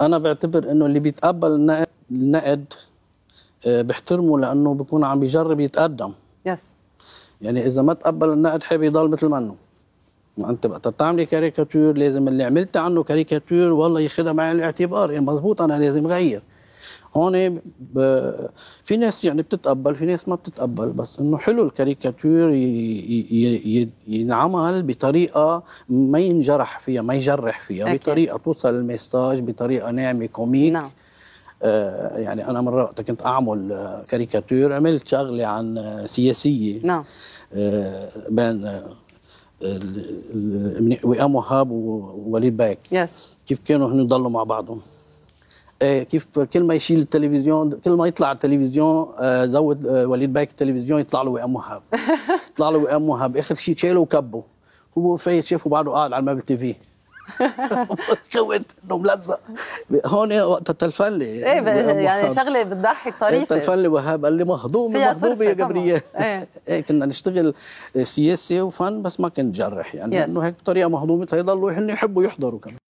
انا بعتبر انه اللي بيتقبل النقد آه، بيحترمه لانه بيكون عم بيجرب يتقدم يس يعني اذا ما تقبل النقد حابب يضل مثل ما انه ما انت بقى بتعملي كاريكاتير لازم اللي عملت عنه كاريكاتير والله ياخذها معي الاعتبار يعني مضبوط انا لازم غير هون إيه، في ناس يعني بتتقبل في ناس ما بتتقبل بس انه حلو الكاريكاتير ينعمل بطريقه ما ينجرح فيها ما يجرح فيها أكيد. بطريقه توصل المساج بطريقه ناعمه كوميك نعم. آه، يعني انا مره وقت كنت اعمل آه، كاريكاتير عملت شغله عن آه، سياسيه نعم بين وئام وهاب ووليد باك يس كيف كانوا هن يضلوا مع بعضهم إيه، كيف كل ما يشيل التلفزيون كل ما يطلع التلفزيون آه، زود آه، وليد بايك التلفزيون يطلع له وئام وهاب يطلع له وئام وهاب اخر شيء شاله وكبه هو فايت شافه بعده قاعد على المابل تي في خوت انه ملزق هون وقت التلفلي ايه يعني شغله بتضحك إيه، طريفه التلفلي وهاب قال لي مهضومه مهضومه يا جبريال إيه. ايه. كنا نشتغل سياسه وفن بس ما كنت جرح يعني انه هيك بطريقه مهضومه هيضلوا هن يحبوا يحضروا كمان